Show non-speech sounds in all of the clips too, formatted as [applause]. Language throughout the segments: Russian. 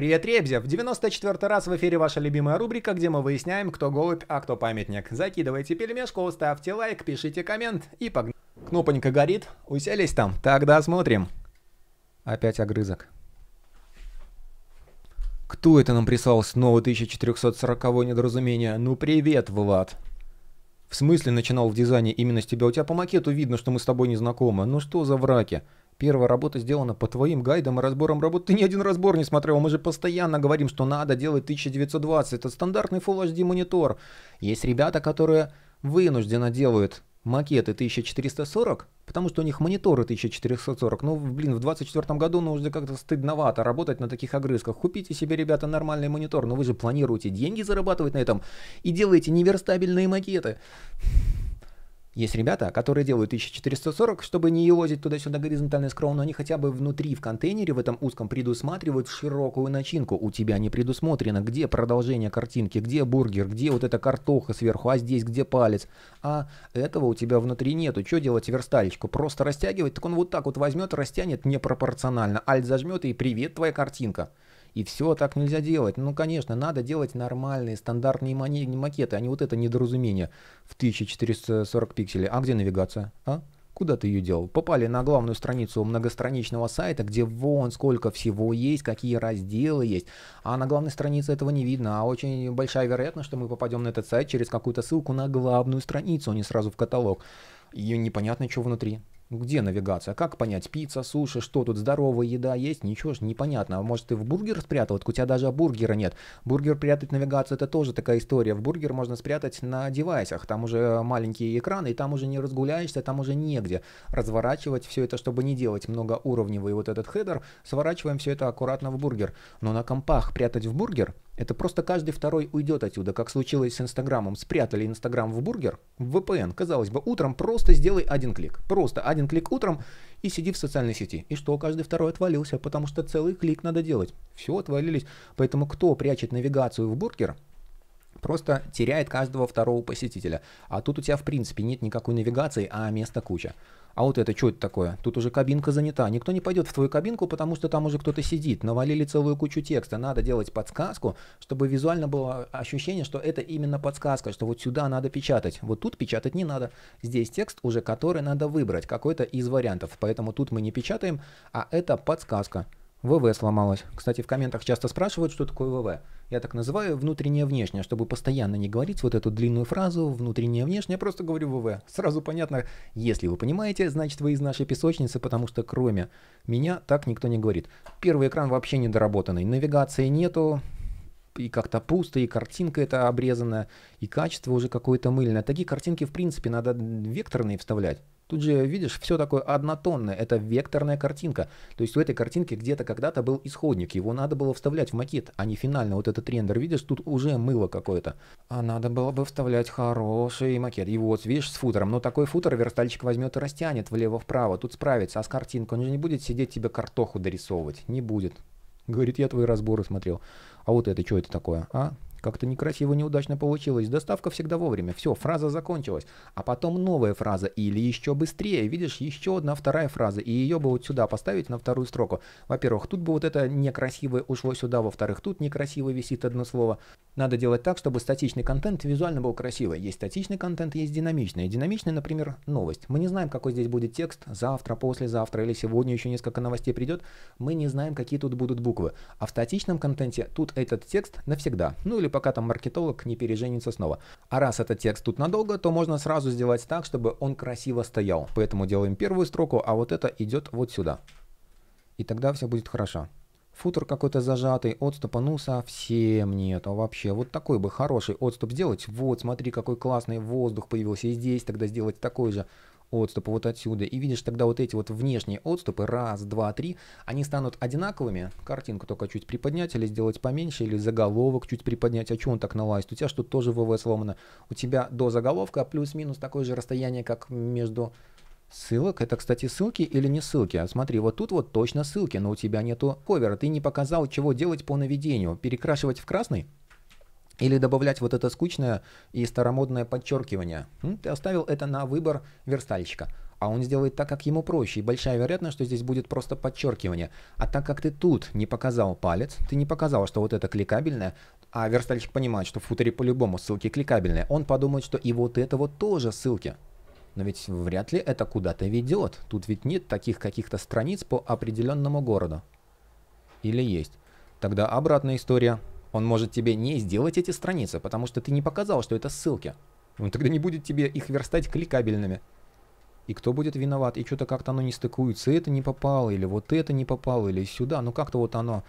Привет, Ребзя! В 94 раз в эфире ваша любимая рубрика, где мы выясняем, кто голубь, а кто памятник. Закидывайте пельмешку, ставьте лайк, пишите коммент и погнали. Кнопонька горит. Уселись там? Тогда смотрим. Опять огрызок. Кто это нам прислал снова 1440 недоразумение? Ну привет, Влад. В смысле начинал в дизайне именно с тебя? У тебя по макету видно, что мы с тобой не знакомы. Ну что за враки? Первая работа сделана по твоим гайдам и разборам работ. Ты ни один разбор не смотрел. Мы же постоянно говорим, что надо делать 1920. Это стандартный Full HD монитор. Есть ребята, которые вынужденно делают макеты 1440, потому что у них мониторы 1440. Ну, блин, в 2024 году, ну, уже как-то стыдновато работать на таких огрызках. Купите себе, ребята, нормальный монитор, но вы же планируете деньги зарабатывать на этом и делаете неверстабельные макеты. Есть ребята, которые делают 1440, чтобы не елозить туда-сюда горизонтально и но они хотя бы внутри в контейнере в этом узком предусматривают широкую начинку. У тебя не предусмотрено, где продолжение картинки, где бургер, где вот эта картоха сверху, а здесь где палец. А этого у тебя внутри нету. Что делать верстальщику? Просто растягивать? Так он вот так вот возьмет, растянет непропорционально. Альт зажмет и привет, твоя картинка. И все так нельзя делать. Ну, конечно, надо делать нормальные, стандартные макеты, а не вот это недоразумение в 1440 пикселей. А где навигация? А? Куда ты ее делал? Попали на главную страницу многостраничного сайта, где вон сколько всего есть, какие разделы есть. А на главной странице этого не видно. А очень большая вероятность, что мы попадем на этот сайт через какую-то ссылку на главную страницу, а не сразу в каталог. И непонятно, что внутри. Ну, где навигация? Как понять, пицца, суши, что тут, здоровая еда есть? Ничего ж непонятно. может ты в бургер спрятал? Так у тебя даже бургера нет. Бургер прятать навигацию, это тоже такая история. В бургер можно спрятать на девайсах. Там уже маленькие экраны, и там уже не разгуляешься, там уже негде разворачивать все это, чтобы не делать многоуровневый вот этот хедер. Сворачиваем все это аккуратно в бургер. Но на компах прятать в бургер – это просто каждый второй уйдет отсюда, как случилось с Инстаграмом. Спрятали Инстаграм в бургер, в VPN. Казалось бы, утром просто сделай один клик. Просто один клик утром и сиди в социальной сети. И что, каждый второй отвалился, потому что целый клик надо делать. Все, отвалились. Поэтому кто прячет навигацию в бургер – просто теряет каждого второго посетителя. А тут у тебя в принципе нет никакой навигации, а места куча. А вот это что это такое? Тут уже кабинка занята. Никто не пойдет в твою кабинку, потому что там уже кто-то сидит. Навалили целую кучу текста. Надо делать подсказку, чтобы визуально было ощущение, что это именно подсказка, что вот сюда надо печатать. Вот тут печатать не надо. Здесь текст уже, который надо выбрать, какой-то из вариантов. Поэтому тут мы не печатаем, а это подсказка. ВВ сломалось. Кстати, в комментах часто спрашивают, что такое ВВ я так называю, внутреннее-внешнее, чтобы постоянно не говорить вот эту длинную фразу внутреннее-внешнее, я просто говорю ВВ. Сразу понятно, если вы понимаете, значит вы из нашей песочницы, потому что кроме меня так никто не говорит. Первый экран вообще недоработанный, навигации нету, и как-то пусто, и картинка это обрезанная, и качество уже какое-то мыльное. Такие картинки, в принципе, надо векторные вставлять. Тут же, видишь, все такое однотонное, это векторная картинка. То есть в этой картинке где-то когда-то был исходник, его надо было вставлять в макет, а не финально вот этот рендер. Видишь, тут уже мыло какое-то. А надо было бы вставлять хороший макет. И вот, видишь, с футером. Но такой футер верстальщик возьмет и растянет влево-вправо, тут справится. А с картинкой он же не будет сидеть тебе картоху дорисовывать. Не будет. Говорит, я твои разборы смотрел. А вот это что это такое, а? Как-то некрасиво, неудачно получилось. Доставка всегда вовремя. Все, фраза закончилась. А потом новая фраза. Или еще быстрее. Видишь, еще одна вторая фраза. И ее бы вот сюда поставить на вторую строку. Во-первых, тут бы вот это некрасивое ушло сюда. Во-вторых, тут некрасиво висит одно слово. Надо делать так, чтобы статичный контент визуально был красивый. Есть статичный контент, есть динамичный. Динамичный, например, новость. Мы не знаем, какой здесь будет текст. Завтра, послезавтра или сегодня еще несколько новостей придет. Мы не знаем, какие тут будут буквы. А в статичном контенте тут этот текст навсегда. Ну или пока там маркетолог не переженится снова. А раз этот текст тут надолго, то можно сразу сделать так, чтобы он красиво стоял. Поэтому делаем первую строку, а вот это идет вот сюда. И тогда все будет хорошо. Футер какой-то зажатый, отступа ну совсем нет, а вообще вот такой бы хороший отступ сделать. Вот, смотри, какой классный воздух появился и здесь, тогда сделать такой же отступа вот отсюда, и видишь тогда вот эти вот внешние отступы, раз, два, три, они станут одинаковыми, картинку только чуть приподнять или сделать поменьше, или заголовок чуть приподнять, а что он так налазит, у тебя что-то тоже ВВ сломано, у тебя до заголовка плюс-минус такое же расстояние, как между ссылок. Это, кстати, ссылки или не ссылки? А смотри, вот тут вот точно ссылки, но у тебя нету повера, ты не показал, чего делать по наведению, перекрашивать в красный – или добавлять вот это скучное и старомодное подчеркивание. ты оставил это на выбор верстальщика. А он сделает так, как ему проще. И большая вероятность, что здесь будет просто подчеркивание. А так как ты тут не показал палец, ты не показал, что вот это кликабельное, а верстальщик понимает, что в футере по-любому ссылки кликабельные, он подумает, что и вот это вот тоже ссылки. Но ведь вряд ли это куда-то ведет. Тут ведь нет таких каких-то страниц по определенному городу. Или есть. Тогда обратная история. Он может тебе не сделать эти страницы, потому что ты не показал, что это ссылки. Он тогда не будет тебе их верстать кликабельными. И кто будет виноват? И что-то как-то оно не стыкуется, это не попало, или вот это не попало, или сюда. Ну как-то вот оно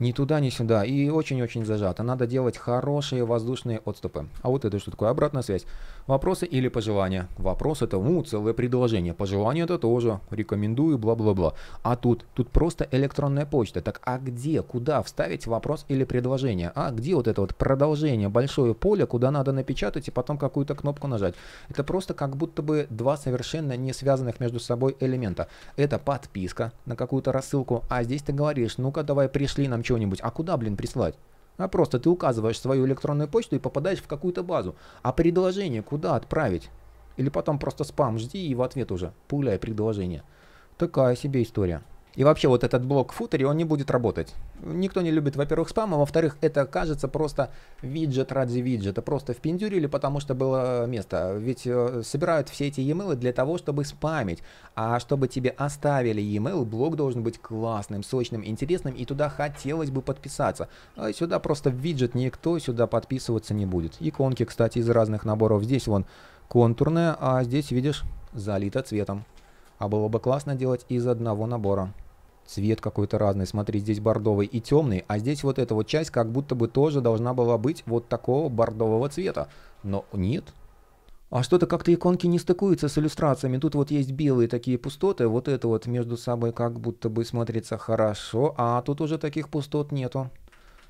ни туда, ни сюда, и очень-очень зажато. Надо делать хорошие воздушные отступы. А вот это что такое? Обратная связь. Вопросы или пожелания? Вопрос это, ну, целое предложение. Пожелание это тоже. Рекомендую, бла-бла-бла. А тут, тут просто электронная почта. Так, а где, куда вставить вопрос или предложение? А где вот это вот продолжение, большое поле, куда надо напечатать и потом какую-то кнопку нажать? Это просто как будто бы два совершенно не связанных между собой элемента. Это подписка на какую-то рассылку, а здесь ты говоришь, ну-ка давай пришли нам чего-нибудь. А куда, блин, прислать? А просто ты указываешь свою электронную почту и попадаешь в какую-то базу. А предложение куда отправить? Или потом просто спам жди и в ответ уже пуляй предложение. Такая себе история. И вообще вот этот блок в футере, он не будет работать. Никто не любит, во-первых, спам, а во-вторых, это кажется просто виджет ради виджета. Просто в пиндюре или потому что было э, место. Ведь э, собирают все эти e-mail для того, чтобы спамить. А чтобы тебе оставили e-mail, блог должен быть классным, сочным, интересным, и туда хотелось бы подписаться. А сюда просто виджет никто сюда подписываться не будет. Иконки, кстати, из разных наборов. Здесь вон контурная, а здесь, видишь, залито цветом. А было бы классно делать из одного набора. Цвет какой-то разный, смотри, здесь бордовый и темный, а здесь вот эта вот часть как будто бы тоже должна была быть вот такого бордового цвета. Но нет. А что-то как-то иконки не стыкуются с иллюстрациями. Тут вот есть белые такие пустоты, вот это вот между собой как будто бы смотрится хорошо, а тут уже таких пустот нету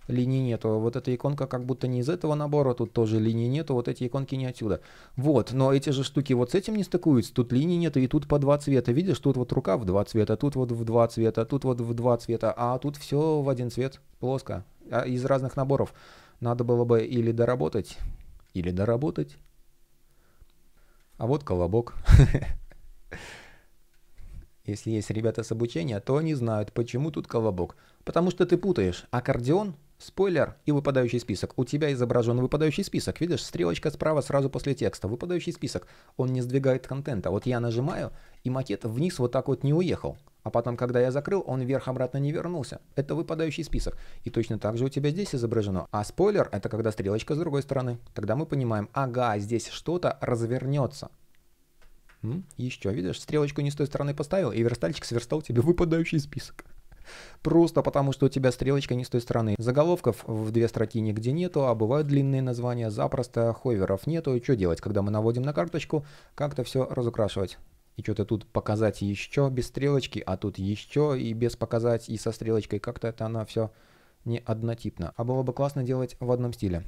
линий нету. Вот эта иконка как будто не из этого набора, тут тоже линий нету, вот эти иконки не отсюда. Вот, но эти же штуки вот с этим не стыкуются, тут линий нету и тут по два цвета. Видишь, тут вот рука в два цвета, тут вот в два цвета, тут вот в два цвета, а тут все в один цвет, плоско, а, из разных наборов. Надо было бы или доработать, или доработать. А вот колобок. [laughs] Если есть ребята с обучения, то они знают, почему тут колобок. Потому что ты путаешь аккордеон Спойлер и выпадающий список. У тебя изображен выпадающий список. Видишь, стрелочка справа сразу после текста. Выпадающий список. Он не сдвигает контента. Вот я нажимаю, и макет вниз вот так вот не уехал. А потом, когда я закрыл, он вверх обратно не вернулся. Это выпадающий список. И точно так же у тебя здесь изображено. А спойлер — это когда стрелочка с другой стороны. Тогда мы понимаем, ага, здесь что-то развернется. М? Еще, видишь, стрелочку не с той стороны поставил, и верстальщик сверстал тебе выпадающий список. Просто потому, что у тебя стрелочка не с той стороны. Заголовков в две строки нигде нету, а бывают длинные названия, запросто ховеров нету. И что делать, когда мы наводим на карточку, как-то все разукрашивать. И что-то тут показать еще без стрелочки, а тут еще и без показать и со стрелочкой. Как-то это она все не однотипно. А было бы классно делать в одном стиле.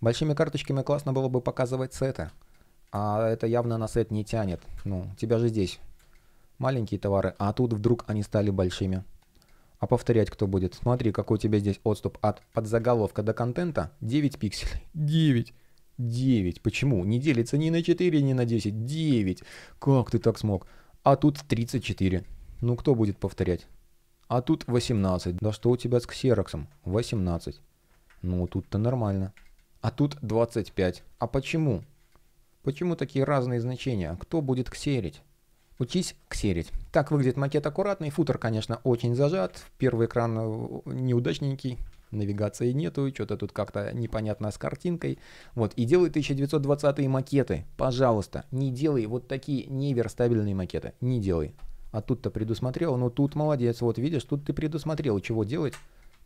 Большими карточками классно было бы показывать сеты. А это явно на сет не тянет. Ну, тебя же здесь маленькие товары, а тут вдруг они стали большими. А повторять кто будет? Смотри, какой у тебя здесь отступ от подзаголовка до контента. 9 пикселей. 9. 9. Почему? Не делится ни на 4, ни на 10. 9. Как ты так смог? А тут 34. Ну кто будет повторять? А тут 18. Да что у тебя с ксероксом? 18. Ну тут-то нормально. А тут 25. А почему? Почему такие разные значения? Кто будет ксерить? Учись ксерить. Так выглядит макет аккуратный. Футер, конечно, очень зажат. Первый экран э, неудачненький. Навигации нету, что-то тут как-то непонятно с картинкой. Вот, и делай 1920 макеты. Пожалуйста, не делай вот такие неверстабельные макеты. Не делай. А тут-то предусмотрел. Ну, тут молодец. Вот видишь, тут ты предусмотрел, чего делать.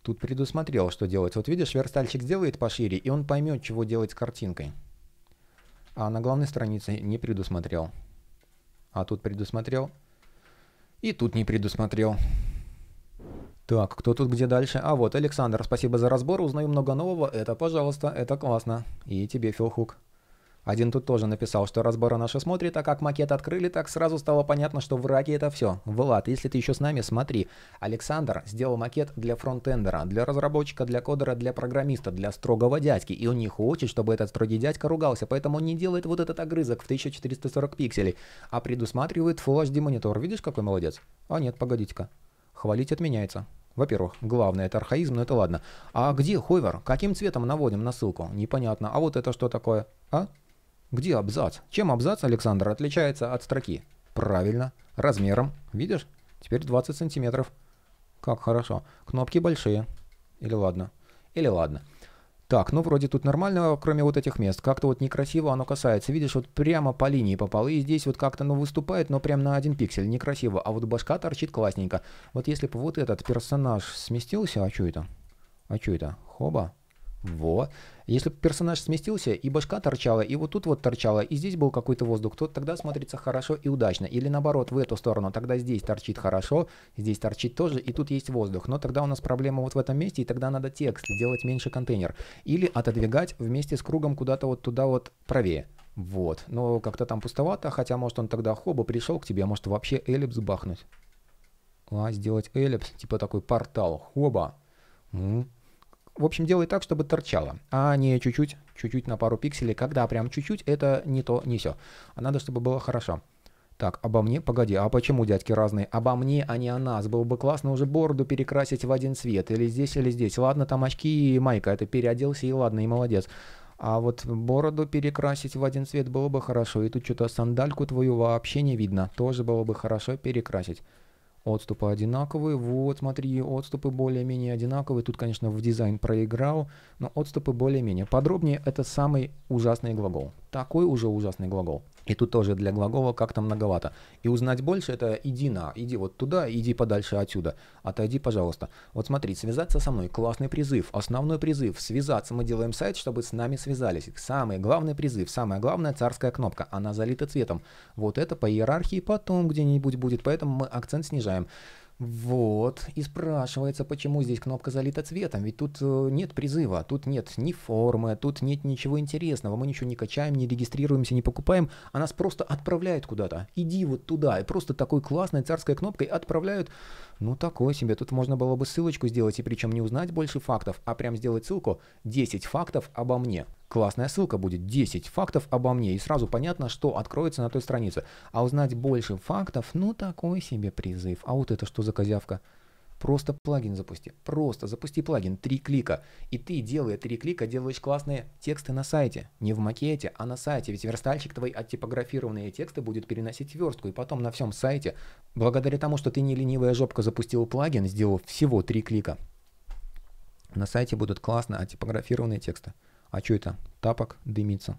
Тут предусмотрел, что делать. Вот видишь, верстальщик сделает пошире, и он поймет, чего делать с картинкой. А на главной странице не предусмотрел. А тут предусмотрел. И тут не предусмотрел. Так, кто тут где дальше? А вот, Александр, спасибо за разбор, узнаю много нового. Это, пожалуйста, это классно. И тебе, Филхук. Один тут тоже написал, что разбора наши смотрит, а как макет открыли, так сразу стало понятно, что враги это все. Влад, если ты еще с нами, смотри. Александр сделал макет для фронтендера, для разработчика, для кодера, для программиста, для строгого дядьки. И он не хочет, чтобы этот строгий дядька ругался, поэтому он не делает вот этот огрызок в 1440 пикселей, а предусматривает Full HD монитор. Видишь, какой молодец? А нет, погодите-ка. Хвалить отменяется. Во-первых, главное это архаизм, но это ладно. А где Хойвер? Каким цветом наводим на ссылку? Непонятно. А вот это что такое? А? Где абзац? Чем абзац, Александр, отличается от строки? Правильно, размером. Видишь? Теперь 20 сантиметров. Как хорошо. Кнопки большие. Или ладно. Или ладно. Так, ну вроде тут нормально, кроме вот этих мест. Как-то вот некрасиво оно касается. Видишь, вот прямо по линии попал. И здесь вот как-то, ну, выступает, но прям на один пиксель. Некрасиво. А вот башка торчит классненько. Вот если бы вот этот персонаж сместился... А что это? А что это? Хоба? во. Если персонаж сместился, и башка торчала, и вот тут вот торчала, и здесь был какой-то воздух, то тогда смотрится хорошо и удачно. Или наоборот, в эту сторону, тогда здесь торчит хорошо, здесь торчит тоже, и тут есть воздух. Но тогда у нас проблема вот в этом месте, и тогда надо текст делать меньше контейнер. Или отодвигать вместе с кругом куда-то вот туда вот правее. Вот, но как-то там пустовато, хотя может он тогда хоба пришел к тебе, а может вообще эллипс бахнуть. А, сделать эллипс, типа такой портал, хоба. М -м, в общем, делай так, чтобы торчало, а не чуть-чуть, чуть-чуть на пару пикселей, когда прям чуть-чуть, это не то, не все. А надо, чтобы было хорошо. Так, обо мне? Погоди, а почему дядьки разные? Обо мне, а не о нас. Было бы классно уже бороду перекрасить в один цвет. Или здесь, или здесь. Ладно, там очки и майка. Это переоделся и ладно, и молодец. А вот бороду перекрасить в один цвет было бы хорошо. И тут что-то сандальку твою вообще не видно. Тоже было бы хорошо перекрасить отступы одинаковые, вот смотри, отступы более-менее одинаковые, тут, конечно, в дизайн проиграл, но отступы более-менее. Подробнее это самый ужасный глагол, такой уже ужасный глагол. И тут тоже для глагола как-то многовато. И узнать больше это иди на, иди вот туда, иди подальше отсюда. Отойди, пожалуйста. Вот смотри, связаться со мной. Классный призыв. Основной призыв. Связаться. Мы делаем сайт, чтобы с нами связались. Самый главный призыв. Самая главная царская кнопка. Она залита цветом. Вот это по иерархии потом где-нибудь будет. Поэтому мы акцент снижаем. Вот, и спрашивается, почему здесь кнопка залита цветом, ведь тут э, нет призыва, тут нет ни формы, тут нет ничего интересного, мы ничего не качаем, не регистрируемся, не покупаем, а нас просто отправляют куда-то. Иди вот туда, и просто такой классной царской кнопкой отправляют ну такое себе, тут можно было бы ссылочку сделать и причем не узнать больше фактов, а прям сделать ссылку 10 фактов обо мне. Классная ссылка будет 10 фактов обо мне и сразу понятно, что откроется на той странице. А узнать больше фактов, ну такой себе призыв. А вот это что за козявка? Просто плагин запусти. Просто запусти плагин. Три клика. И ты, делая три клика, делаешь классные тексты на сайте. Не в макете, а на сайте. Ведь верстальщик твои оттипографированные тексты будет переносить верстку. И потом на всем сайте, благодаря тому, что ты не ленивая жопка запустил плагин, сделал всего три клика, на сайте будут классно оттипографированные а тексты. А что это? Тапок дымится.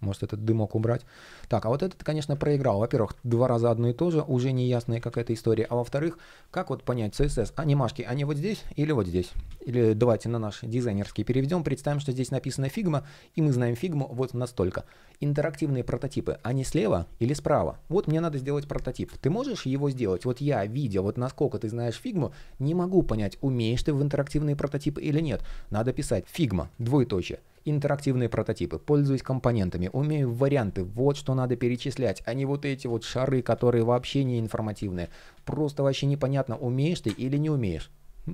Может, этот дымок убрать. Так, а вот этот, конечно, проиграл. Во-первых, два раза одно и то же, уже неясная какая-то история. А во-вторых, как вот понять CSS? Анимашки, они вот здесь или вот здесь? Или давайте на наш дизайнерский переведем, представим, что здесь написано фигма, и мы знаем фигму вот настолько. Интерактивные прототипы, они слева или справа? Вот мне надо сделать прототип. Ты можешь его сделать? Вот я, видя, вот насколько ты знаешь фигму, не могу понять, умеешь ты в интерактивные прототипы или нет. Надо писать фигма, двоеточие. Интерактивные прототипы. Пользуюсь компонентами, умею варианты. Вот что надо перечислять, а не вот эти вот шары, которые вообще не информативные. Просто вообще непонятно, умеешь ты или не умеешь.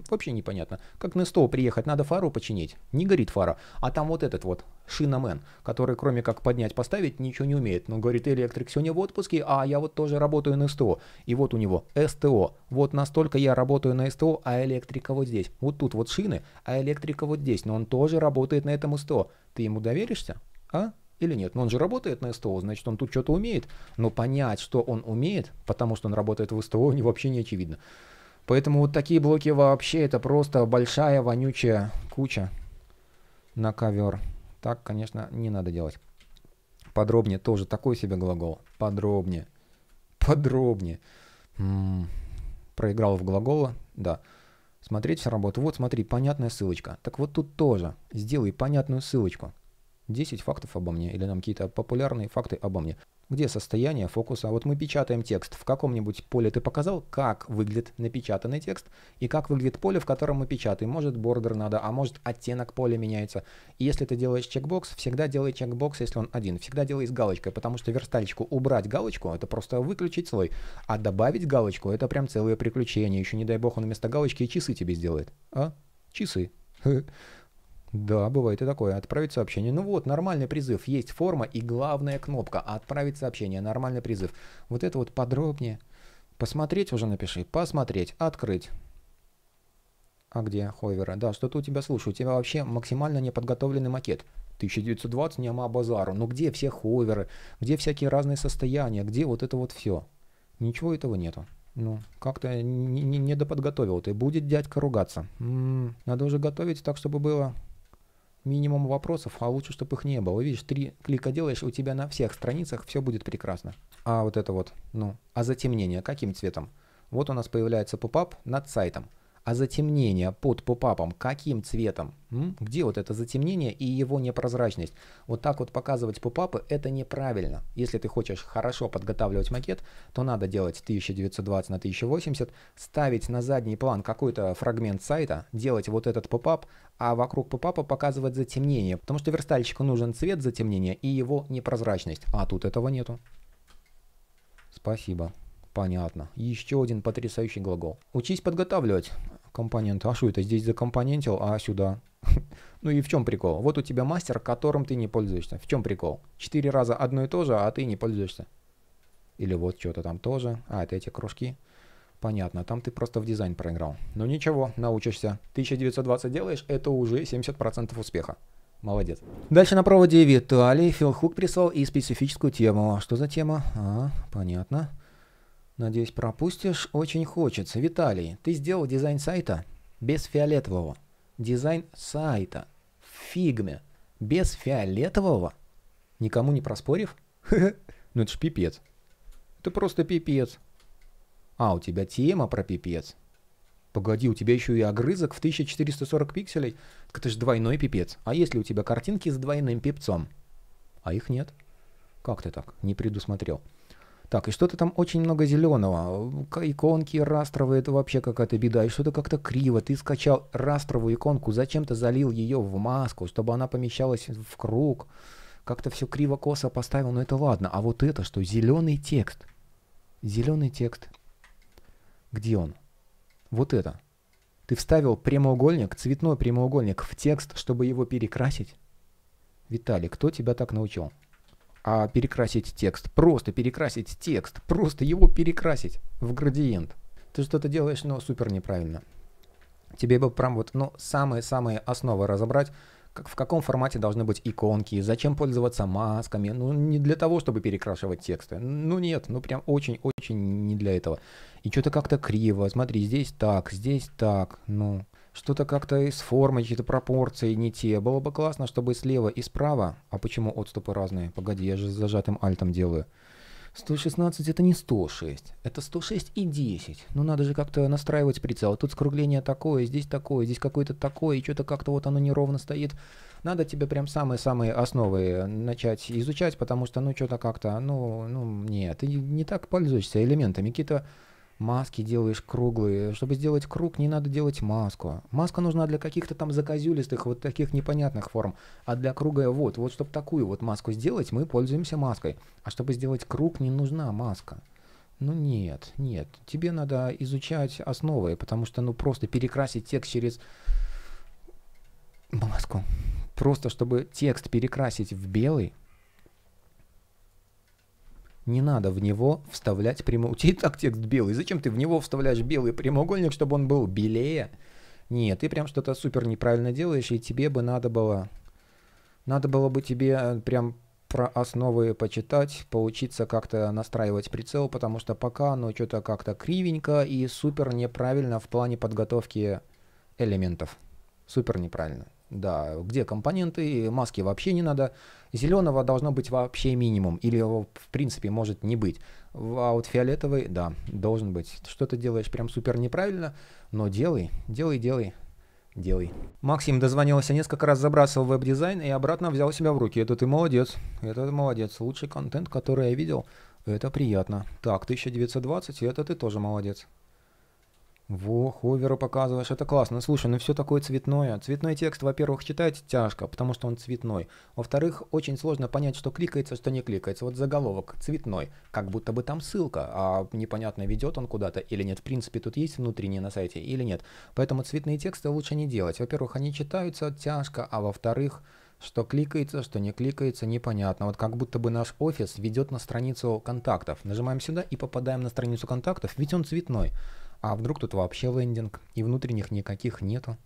Вообще непонятно. Как на СТО приехать, надо фару починить. Не горит фара. А там вот этот вот, шиномен, который кроме как поднять, поставить, ничего не умеет. Но говорит, электрик сегодня в отпуске, а я вот тоже работаю на СТО. И вот у него СТО. Вот настолько я работаю на СТО, а электрика вот здесь. Вот тут вот шины, а электрика вот здесь. Но он тоже работает на этом СТО. Ты ему доверишься? А? или нет. Но он же работает на СТО, значит, он тут что-то умеет. Но понять, что он умеет, потому что он работает в СТО, не вообще не очевидно. Поэтому вот такие блоки вообще это просто большая вонючая куча на ковер. Так, конечно, не надо делать. Подробнее тоже такой себе глагол. Подробнее. Подробнее. М м-м. -м -м. Проиграл в глагола, да. Смотреть всю работу. Вот смотри, понятная ссылочка. Так вот тут тоже. Сделай понятную ссылочку. 10 фактов обо мне или там какие-то популярные факты обо мне где состояние фокуса. А вот мы печатаем текст. В каком-нибудь поле ты показал, как выглядит напечатанный текст и как выглядит поле, в котором мы печатаем. Может бордер надо, а может оттенок поля меняется. И если ты делаешь чекбокс, всегда делай чекбокс, если он один. Всегда делай с галочкой, потому что верстальщику убрать галочку — это просто выключить слой. А добавить галочку — это прям целое приключение. Еще не дай бог он вместо галочки часы тебе сделает. А? Часы. [laughs] Да, бывает и такое. Отправить сообщение. Ну вот, нормальный призыв. Есть форма и главная кнопка. Отправить сообщение. Нормальный призыв. Вот это вот подробнее. Посмотреть уже напиши. Посмотреть. Открыть. А где ховера? Да, что-то у тебя, слушаю? у тебя вообще максимально неподготовленный макет. 1920 не ама базару. Ну где все ховеры? Где всякие разные состояния? Где вот это вот все? Ничего этого нету. Ну, как-то не, не, не доподготовил. Ты будет дядька ругаться. М м-м, -м, надо уже готовить так, чтобы было минимум вопросов, а лучше, чтобы их не было. Видишь, три клика делаешь, у тебя на всех страницах все будет прекрасно. А вот это вот, ну, а затемнение каким цветом? Вот у нас появляется поп-ап над сайтом – а затемнение под попапом каким цветом? Где вот это затемнение и его непрозрачность? Вот так вот показывать попапы это неправильно. Если ты хочешь хорошо подготавливать макет, то надо делать 1920 на 1080, ставить на задний план какой-то фрагмент сайта, делать вот этот попап, а вокруг попапа показывать затемнение, потому что верстальщику нужен цвет затемнения и его непрозрачность, а тут этого нету. Спасибо. Понятно. Еще один потрясающий глагол. Учись подготавливать компонент. А что это здесь закомпонентил, а сюда? [laughs] ну и в чем прикол? Вот у тебя мастер, которым ты не пользуешься. В чем прикол? Четыре раза одно и то же, а ты не пользуешься. Или вот что-то там тоже. А, это эти кружки. Понятно, там ты просто в дизайн проиграл. Но ну ничего, научишься. 1920 делаешь, это уже 70% успеха. Молодец. Дальше на проводе Виталий. Фил Хук прислал и специфическую тему. А что за тема? А, понятно. Надеюсь, пропустишь. Очень хочется. Виталий, ты сделал дизайн сайта? Без фиолетового. Дизайн сайта. В фигме. Без фиолетового? Никому не проспорив? [laughs] Ну это ж пипец. Это просто пипец. А, у тебя тема про пипец. Погоди, у тебя еще и огрызок в 1440 пикселей. Так это же двойной пипец. А если у тебя картинки с двойным пипцом? А их нет. Как ты так? Не предусмотрел. Так, и что-то там очень много зеленого. Иконки растровые, это вообще какая-то беда. И что-то как-то криво. Ты скачал растровую иконку, зачем-то залил ее в маску, чтобы она помещалась в круг. Как-то все криво-косо поставил, но это ладно. А вот это что? Зеленый текст. Зеленый текст. Где он? Вот это. Ты вставил прямоугольник, цветной прямоугольник в текст, чтобы его перекрасить? Виталий, кто тебя так научил? а, перекрасить текст. Просто перекрасить текст. Просто его перекрасить в градиент. Ты что-то делаешь, но супер неправильно. Тебе бы прям вот, ну, самые-самые основы разобрать, как, в каком формате должны быть иконки, зачем пользоваться масками. Ну, не для того, чтобы перекрашивать тексты. Ну, нет, ну, прям очень-очень не для этого. И что-то как-то криво. Смотри, здесь так, здесь так. Ну, что-то как-то из формы, какие-то пропорции не те. Было бы классно, чтобы и слева и справа. А почему отступы разные? Погоди, я же с зажатым альтом делаю. 116 это не 106, это 106 и 10. Ну надо же как-то настраивать прицел. Тут скругление такое, здесь такое, здесь какое-то такое, и что-то как-то вот оно неровно стоит. Надо тебе прям самые-самые основы э, начать изучать, потому что ну что-то как-то, ну, ну нет, ты не так пользуешься элементами. Какие-то маски делаешь круглые. Чтобы сделать круг, не надо делать маску. Маска нужна для каких-то там заказюлистых, вот таких непонятных форм. А для круга вот, вот чтобы такую вот маску сделать, мы пользуемся маской. А чтобы сделать круг, не нужна маска. Ну нет, нет. Тебе надо изучать основы, потому что ну просто перекрасить текст через маску. Просто чтобы текст перекрасить в белый, не надо в него вставлять прямоугольник. У [laughs] так текст белый. Зачем ты в него вставляешь белый прямоугольник, чтобы он был белее? Нет, ты прям что-то супер неправильно делаешь, и тебе бы надо было... Надо было бы тебе э, прям про основы почитать, поучиться как-то настраивать прицел, потому что пока оно что-то как-то кривенько и супер неправильно в плане подготовки элементов. Супер неправильно. Да, где компоненты, маски вообще не надо. Зеленого должно быть вообще минимум, или его в принципе может не быть. А вот фиолетовый, да, должен быть. Что ты делаешь прям супер неправильно, но делай, делай, делай, делай. Максим дозвонился несколько раз, забрасывал веб-дизайн и обратно взял себя в руки. Это ты молодец, это ты молодец. Лучший контент, который я видел, это приятно. Так, 1920, это ты тоже молодец. Во, ховера показываешь, это классно. Ну, слушай, ну все такое цветное. Цветной текст, во-первых, читать тяжко, потому что он цветной. Во-вторых, очень сложно понять, что кликается, что не кликается. Вот заголовок цветной, как будто бы там ссылка, а непонятно, ведет он куда-то или нет. В принципе, тут есть внутренние на сайте или нет. Поэтому цветные тексты лучше не делать. Во-первых, они читаются тяжко, а во-вторых, что кликается, что не кликается, непонятно. Вот как будто бы наш офис ведет на страницу контактов. Нажимаем сюда и попадаем на страницу контактов, ведь он цветной. А вдруг тут вообще лендинг и внутренних никаких нету?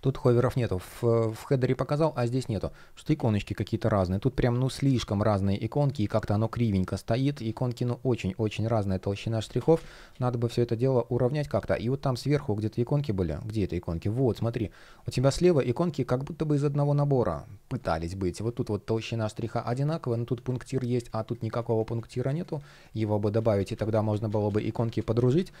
Тут ховеров нету. В, в хедере показал, а здесь нету. Что иконочки какие-то разные. Тут прям, ну, слишком разные иконки, и как-то оно кривенько стоит. Иконки, ну, очень-очень разная толщина штрихов. Надо бы все это дело уравнять как-то. И вот там сверху где-то иконки были. Где это иконки? Вот, смотри. У тебя слева иконки как будто бы из одного набора пытались быть. Вот тут вот толщина штриха одинаковая, но тут пунктир есть, а тут никакого пунктира нету. Его бы добавить, и тогда можно было бы иконки подружить.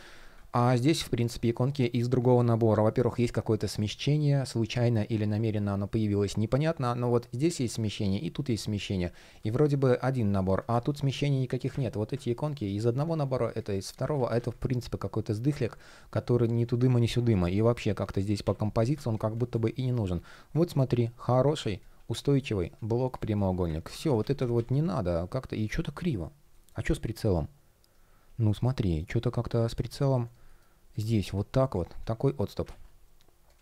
А здесь, в принципе, иконки из другого набора. Во-первых, есть какое-то смещение, случайно или намеренно оно появилось, непонятно, но вот здесь есть смещение, и тут есть смещение. И вроде бы один набор, а тут смещений никаких нет. Вот эти иконки из одного набора, это из второго, а это, в принципе, какой-то сдыхлик, который ни тудыма, ни сюдыма. И вообще как-то здесь по композиции он как будто бы и не нужен. Вот смотри, хороший, устойчивый блок-прямоугольник. Все, вот это вот не надо, а как-то и что-то криво. А что с прицелом? Ну смотри, что-то как-то с прицелом здесь вот так вот, такой отступ.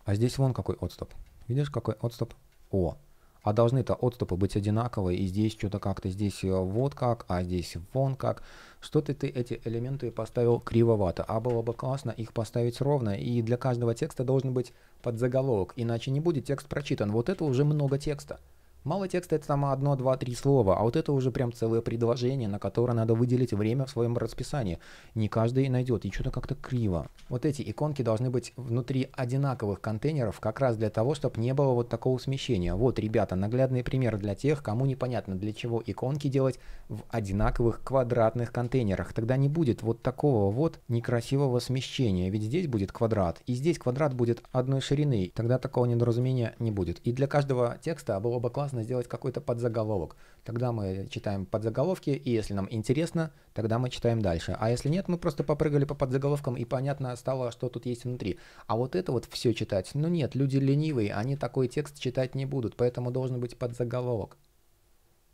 А здесь вон какой отступ. Видишь, какой отступ? О, а должны-то отступы быть одинаковые, и здесь что-то как-то, здесь э, вот как, а здесь вон как. что ты ты эти элементы поставил кривовато, а было бы классно их поставить ровно, и для каждого текста должен быть подзаголовок, иначе не будет текст прочитан. Вот это уже много текста. Мало текста это там одно, два, три слова, а вот это уже прям целое предложение, на которое надо выделить время в своем расписании. Не каждый найдет, и что-то как-то криво. Вот эти иконки должны быть внутри одинаковых контейнеров, как раз для того, чтобы не было вот такого смещения. Вот, ребята, наглядный пример для тех, кому непонятно, для чего иконки делать в одинаковых квадратных контейнерах. Тогда не будет вот такого вот некрасивого смещения, ведь здесь будет квадрат, и здесь квадрат будет одной ширины, тогда такого недоразумения не будет. И для каждого текста было бы классно, классно сделать какой-то подзаголовок. Тогда мы читаем подзаголовки, и если нам интересно, тогда мы читаем дальше. А если нет, мы просто попрыгали по подзаголовкам, и понятно стало, что тут есть внутри. А вот это вот все читать, ну нет, люди ленивые, они такой текст читать не будут, поэтому должен быть подзаголовок.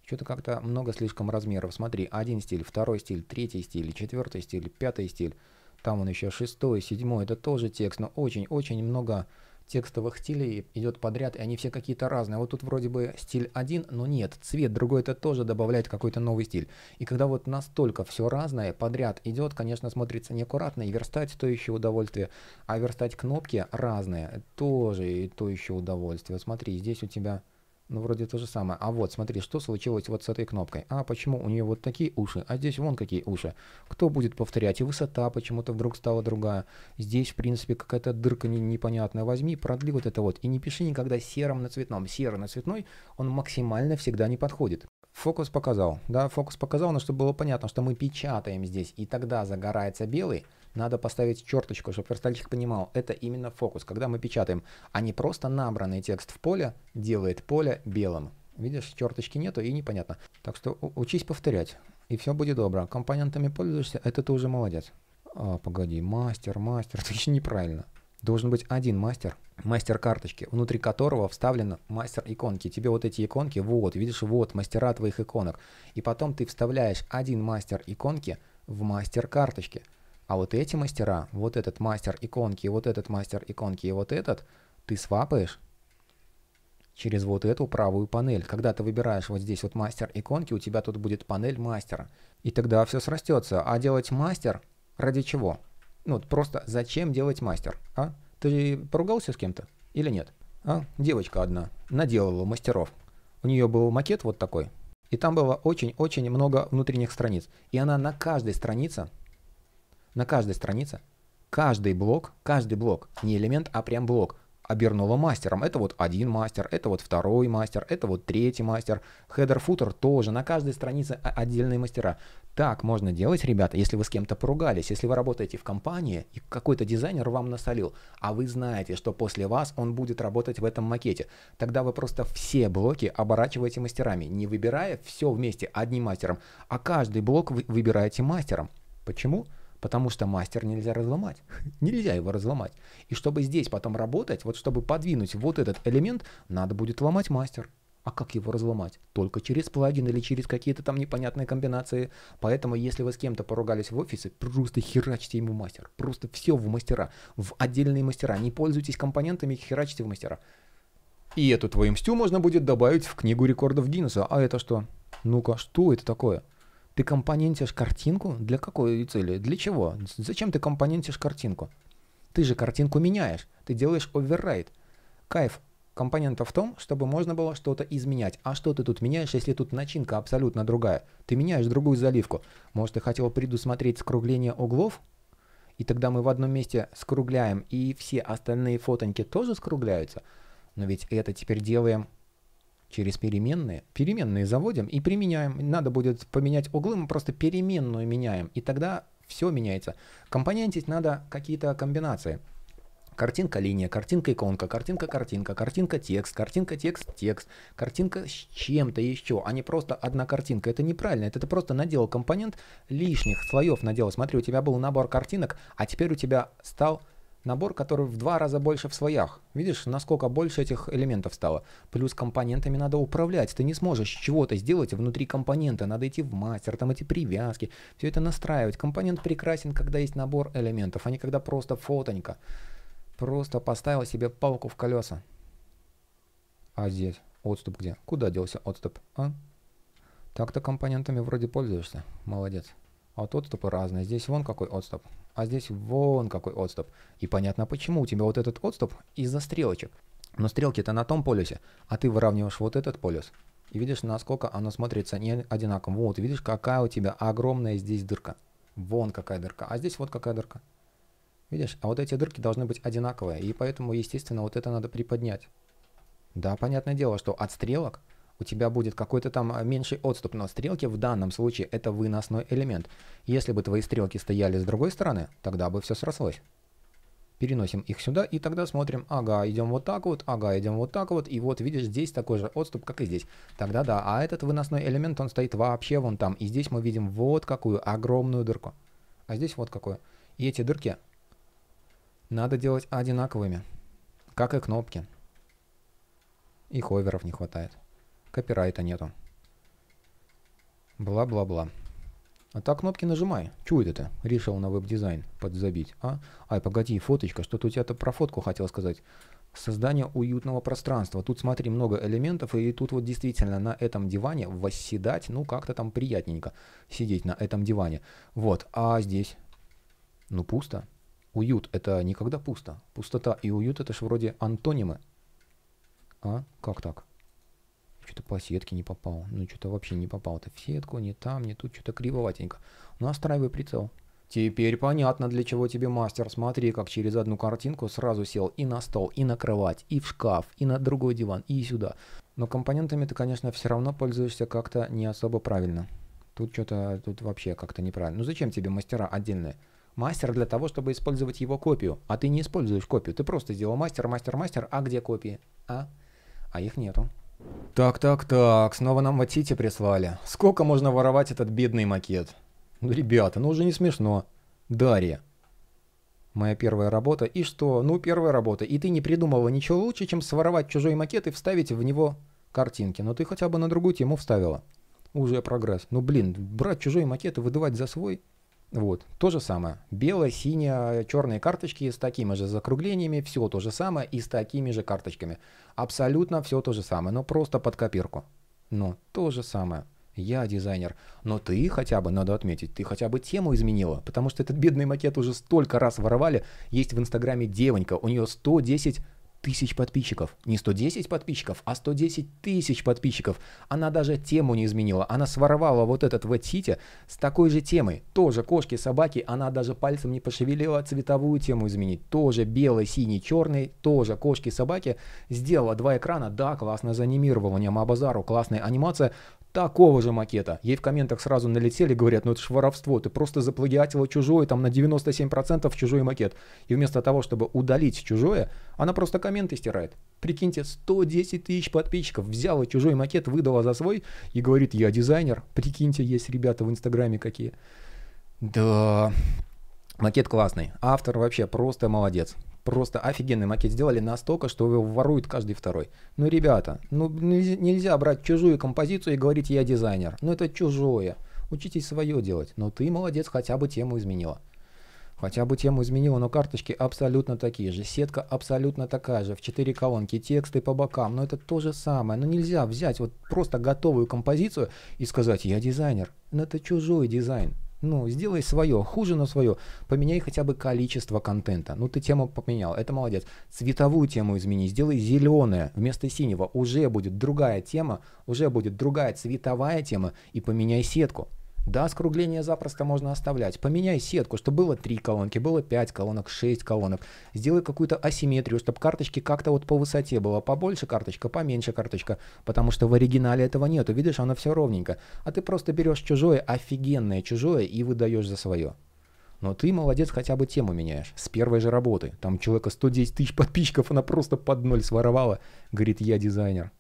Что-то как-то много слишком размеров. Смотри, один стиль, второй стиль, третий стиль, четвертый стиль, пятый стиль. Там он еще шестой, седьмой. Это тоже текст, но очень-очень много текстовых стилей идет подряд, и они все какие-то разные. Вот тут вроде бы стиль один, но нет, цвет другой это тоже добавляет какой-то новый стиль. И когда вот настолько все разное подряд идет, конечно, смотрится неаккуратно, и верстать то еще удовольствие, а верстать кнопки разные тоже и то еще удовольствие. смотри, здесь у тебя ну, вроде то же самое. А вот, смотри, что случилось вот с этой кнопкой. А почему у нее вот такие уши, а здесь вон какие уши. Кто будет повторять? И высота почему-то вдруг стала другая. Здесь, в принципе, какая-то дырка не, непонятная. Возьми, продли вот это вот. И не пиши никогда серым на цветном. Серый на цветной, он максимально всегда не подходит. Фокус показал, да, фокус показал, но чтобы было понятно, что мы печатаем здесь, и тогда загорается белый, надо поставить черточку, чтобы верстальщик понимал, это именно фокус. Когда мы печатаем, а не просто набранный текст в поле делает поле белым. Видишь, черточки нету и непонятно. Так что учись повторять, и все будет добро. Компонентами пользуешься, это ты уже молодец. А, погоди, мастер, мастер, [laughs] это еще неправильно. Должен быть один мастер, мастер карточки, внутри которого вставлен мастер иконки. Тебе вот эти иконки, вот, видишь, вот мастера твоих иконок. И потом ты вставляешь один мастер иконки в мастер карточки. А вот эти мастера, вот этот мастер иконки, вот этот мастер иконки и вот этот, ты свапаешь через вот эту правую панель. Когда ты выбираешь вот здесь вот мастер иконки, у тебя тут будет панель мастера. И тогда все срастется. А делать мастер ради чего? Ну, вот просто зачем делать мастер? А? Ты поругался с кем-то или нет? А? Девочка одна наделала мастеров. У нее был макет вот такой. И там было очень-очень много внутренних страниц. И она на каждой странице на каждой странице каждый блок, каждый блок, не элемент, а прям блок, обернула мастером. Это вот один мастер, это вот второй мастер, это вот третий мастер. Хедер-футер тоже, на каждой странице отдельные мастера. Так можно делать, ребята, если вы с кем-то поругались, если вы работаете в компании, и какой-то дизайнер вам насолил, а вы знаете, что после вас он будет работать в этом макете. Тогда вы просто все блоки оборачиваете мастерами, не выбирая все вместе одним мастером, а каждый блок вы выбираете мастером. Почему? Почему? потому что мастер нельзя разломать. [laughs] нельзя его разломать. И чтобы здесь потом работать, вот чтобы подвинуть вот этот элемент, надо будет ломать мастер. А как его разломать? Только через плагин или через какие-то там непонятные комбинации. Поэтому, если вы с кем-то поругались в офисе, просто херачьте ему мастер. Просто все в мастера, в отдельные мастера. Не пользуйтесь компонентами, херачьте в мастера. И эту твою мстю можно будет добавить в книгу рекордов Гиннесса. А это что? Ну-ка, что это такое? Ты компонентишь картинку для какой цели? Для чего? Зачем ты компонентишь картинку? Ты же картинку меняешь, ты делаешь оверрайт. Кайф компонента в том, чтобы можно было что-то изменять. А что ты тут меняешь, если тут начинка абсолютно другая? Ты меняешь другую заливку. Может, ты хотел предусмотреть скругление углов? И тогда мы в одном месте скругляем, и все остальные фотоньки тоже скругляются. Но ведь это теперь делаем через переменные. Переменные заводим и применяем. Надо будет поменять углы, мы просто переменную меняем. И тогда все меняется. Компонентить надо какие-то комбинации. Картинка линия, картинка иконка, картинка картинка, картинка текст, картинка текст текст, картинка с чем-то еще, а не просто одна картинка. Это неправильно, это ты просто наделал компонент лишних слоев наделал. Смотри, у тебя был набор картинок, а теперь у тебя стал Набор, который в два раза больше в слоях. Видишь, насколько больше этих элементов стало. Плюс компонентами надо управлять. Ты не сможешь чего-то сделать внутри компонента. Надо идти в мастер, там эти привязки. Все это настраивать. Компонент прекрасен, когда есть набор элементов, а не когда просто фотонька. Просто поставил себе палку в колеса. А здесь отступ где? Куда делся отступ, а? Так-то компонентами вроде пользуешься. Молодец. А вот отступы разные. Здесь вон какой отступ, а здесь вон какой отступ. И понятно почему. У тебя вот этот отступ из-за стрелочек. Но стрелки-то на том полюсе, а ты выравниваешь вот этот полюс. И видишь, насколько оно смотрится не одинаково. Вот, видишь, какая у тебя огромная здесь дырка. Вон какая дырка, а здесь вот какая дырка. Видишь, а вот эти дырки должны быть одинаковые, и поэтому, естественно, вот это надо приподнять. Да, понятное дело, что от стрелок у тебя будет какой-то там а, меньший отступ, но стрелки в данном случае это выносной элемент. Если бы твои стрелки стояли с другой стороны, тогда бы все срослось. Переносим их сюда и тогда смотрим, ага, идем вот так вот, ага, идем вот так вот, и вот видишь, здесь такой же отступ, как и здесь. Тогда да, а этот выносной элемент, он стоит вообще вон там, и здесь мы видим вот какую огромную дырку. А здесь вот какую. И эти дырки надо делать одинаковыми, как и кнопки. И ховеров не хватает. Копирайта нету. Бла-бла-бла. А так кнопки нажимай. Чует это Решил на веб-дизайн подзабить, а? Ай, погоди, фоточка, что-то у тебя-то про фотку хотел сказать. Создание уютного пространства. Тут, смотри, много элементов, и тут вот действительно на этом диване восседать, ну, как-то там приятненько сидеть на этом диване. Вот, а здесь? Ну, пусто. Уют — это никогда пусто. Пустота и уют — это же вроде антонимы. А? Как так? что-то по сетке не попал, ну что-то вообще не попал-то в сетку, не там, не тут, что-то кривоватенько. Настраивай прицел. Теперь понятно, для чего тебе мастер. Смотри, как через одну картинку сразу сел и на стол, и на кровать, и в шкаф, и на другой диван, и сюда. Но компонентами ты, конечно, все равно пользуешься как-то не особо правильно. Тут что-то, тут вообще как-то неправильно. Ну зачем тебе мастера отдельные? Мастер для того, чтобы использовать его копию. А ты не используешь копию. Ты просто сделал мастер, мастер, мастер. А где копии? А? А их нету. Так, так, так, снова нам Ватити прислали. Сколько можно воровать этот бедный макет? Ну, ребята, ну уже не смешно. Дарья. Моя первая работа. И что? Ну, первая работа. И ты не придумала ничего лучше, чем своровать чужой макет и вставить в него картинки. Но ты хотя бы на другую тему вставила. Уже прогресс. Ну, блин, брать чужой макет и выдавать за свой – вот, то же самое. Белая, синяя, черные карточки с такими же закруглениями, все то же самое и с такими же карточками. Абсолютно все то же самое, но просто под копирку. Но то же самое. Я дизайнер. Но ты хотя бы, надо отметить, ты хотя бы тему изменила, потому что этот бедный макет уже столько раз воровали. Есть в Инстаграме девонька, у нее 110 тысяч подписчиков. Не 110 подписчиков, а 110 тысяч подписчиков. Она даже тему не изменила. Она своровала вот этот в сити с такой же темой. Тоже кошки, собаки. Она даже пальцем не пошевелила цветовую тему изменить. Тоже белый, синий, черный. Тоже кошки, собаки. Сделала два экрана. Да, классно заанимирование. Мабазару, классная анимация такого же макета. Ей в комментах сразу налетели, говорят, ну это ж воровство, ты просто заплагиатила чужое, там на 97% чужой макет. И вместо того, чтобы удалить чужое, она просто комменты стирает. Прикиньте, 110 тысяч подписчиков взяла чужой макет, выдала за свой и говорит, я дизайнер. Прикиньте, есть ребята в Инстаграме какие. Да, макет классный. Автор вообще просто молодец. Просто офигенный макет сделали настолько, что его ворует каждый второй. Ну, ребята, ну нельзя брать чужую композицию и говорить, я дизайнер. Ну, это чужое. Учитесь свое делать. Но ты молодец, хотя бы тему изменила. Хотя бы тему изменила, но карточки абсолютно такие же, сетка абсолютно такая же, в четыре колонки, тексты по бокам, но это то же самое. Но нельзя взять вот просто готовую композицию и сказать «я дизайнер». Но это чужой дизайн. Ну, сделай свое, хуже, но свое. Поменяй хотя бы количество контента. Ну, ты тему поменял, это молодец. Цветовую тему измени, сделай зеленое вместо синего. Уже будет другая тема, уже будет другая цветовая тема и поменяй сетку. Да, скругление запросто можно оставлять. Поменяй сетку, чтобы было 3 колонки, было 5 колонок, 6 колонок. Сделай какую-то асимметрию, чтобы карточки как-то вот по высоте было. Побольше карточка, поменьше карточка. Потому что в оригинале этого нету. Видишь, оно все ровненько. А ты просто берешь чужое, офигенное чужое и выдаешь за свое. Но ты молодец, хотя бы тему меняешь. С первой же работы. Там у человека 110 тысяч подписчиков, она просто под ноль своровала. Говорит, я дизайнер.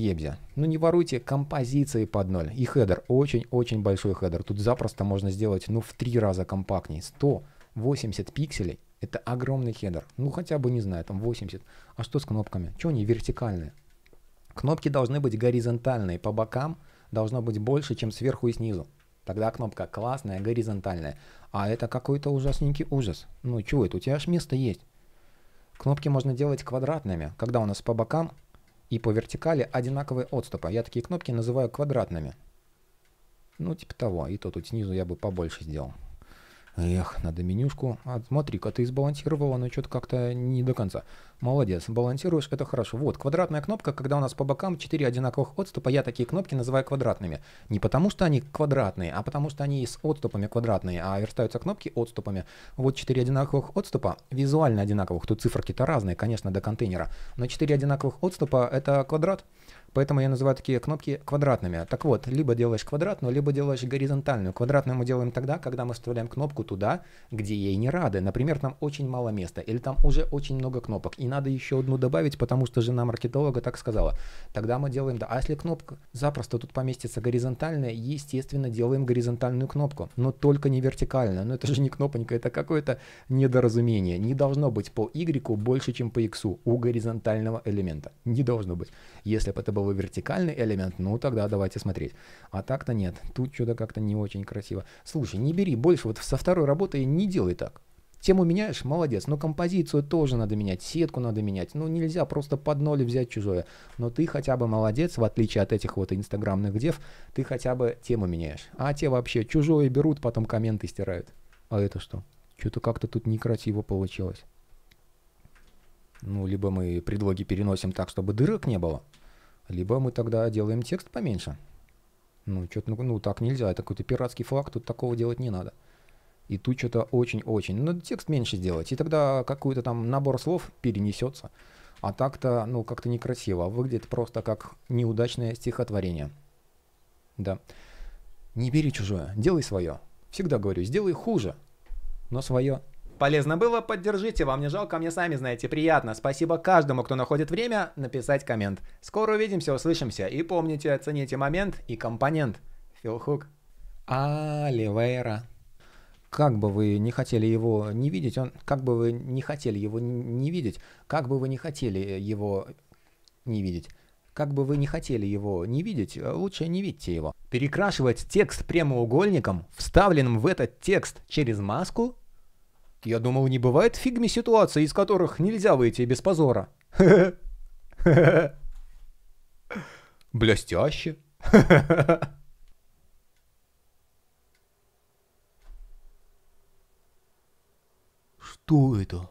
Ребзя. Ну не воруйте композиции под ноль. И хедер, очень-очень большой хедер. Тут запросто можно сделать, ну, в три раза компактней. 180 пикселей – это огромный хедер. Ну, хотя бы, не знаю, там 80. А что с кнопками? Чего они вертикальные? Кнопки должны быть горизонтальные. По бокам должно быть больше, чем сверху и снизу. Тогда кнопка классная, горизонтальная. А это какой-то ужасненький ужас. Ну, чего это? У тебя аж место есть. Кнопки можно делать квадратными, когда у нас по бокам и по вертикали одинаковые отступы. Я такие кнопки называю квадратными. Ну, типа того. И то тут снизу я бы побольше сделал. Эх, надо менюшку. А, смотри-ка, ты сбалансировала, но что-то как-то не до конца. Молодец, балансируешь, это хорошо. Вот, квадратная кнопка, когда у нас по бокам 4 одинаковых отступа, я такие кнопки называю квадратными. Не потому что они квадратные, а потому что они с отступами квадратные, а верстаются кнопки отступами. Вот 4 одинаковых отступа, визуально одинаковых, тут циферки-то разные, конечно, до контейнера, но 4 одинаковых отступа это квадрат. Поэтому я называю такие кнопки квадратными. Так вот, либо делаешь квадратную, либо делаешь горизонтальную. Квадратную мы делаем тогда, когда мы вставляем кнопку туда, где ей не рады. Например, там очень мало места, или там уже очень много кнопок, и надо еще одну добавить, потому что жена маркетолога так сказала. Тогда мы делаем, да, а если кнопка запросто тут поместится горизонтальная, естественно, делаем горизонтальную кнопку, но только не вертикально. Но это же не кнопонька, это какое-то недоразумение. Не должно быть по Y больше, чем по X у горизонтального элемента. Не должно быть. Если бы это было был вертикальный элемент, ну тогда давайте смотреть. А так-то нет, тут что-то как-то не очень красиво. Слушай, не бери, больше вот со второй работы не делай так. Тему меняешь, молодец, но композицию тоже надо менять, сетку надо менять. Ну нельзя просто под ноль взять чужое. Но ты хотя бы молодец, в отличие от этих вот инстаграмных дев, ты хотя бы тему меняешь. А те вообще чужое берут, потом комменты стирают. А это что? Что-то как-то тут некрасиво получилось. Ну, либо мы предлоги переносим так, чтобы дырок не было, либо мы тогда делаем текст поменьше. Ну, что-то, ну, ну, так нельзя, это какой-то пиратский флаг, тут такого делать не надо. И тут что-то очень-очень. Ну, текст меньше сделать, и тогда какой-то там набор слов перенесется. А так-то, ну, как-то некрасиво, а выглядит просто как неудачное стихотворение. Да. Не бери чужое, делай свое. Всегда говорю, сделай хуже, но свое – полезно было, поддержите, вам не жалко, мне сами знаете, приятно. Спасибо каждому, кто находит время написать коммент. Скоро увидимся, услышимся. И помните, оцените момент и компонент. Фил Хук. Оливейра. Как бы вы не хотели его не видеть, он, как бы вы не хотели его не видеть, как бы вы не хотели его не видеть. Как бы вы не хотели его не видеть, лучше не видите его. Перекрашивать текст прямоугольником, вставленным в этот текст через маску я думал, не бывает фигми ситуаций, из которых нельзя выйти без позора. [laughs] Блестяще. [laughs] Что это?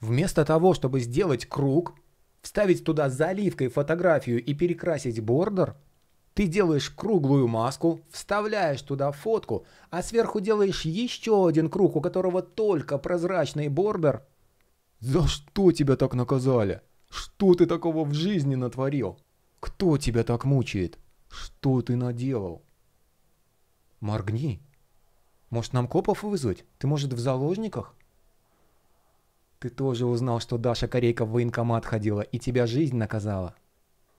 Вместо того, чтобы сделать круг, вставить туда заливкой фотографию и перекрасить бордер, ты делаешь круглую маску, вставляешь туда фотку, а сверху делаешь еще один круг, у которого только прозрачный бордер. За что тебя так наказали? Что ты такого в жизни натворил? Кто тебя так мучает? Что ты наделал? Моргни. Может, нам копов вызвать? Ты, может, в заложниках? Ты тоже узнал, что Даша Корейка в военкомат ходила и тебя жизнь наказала.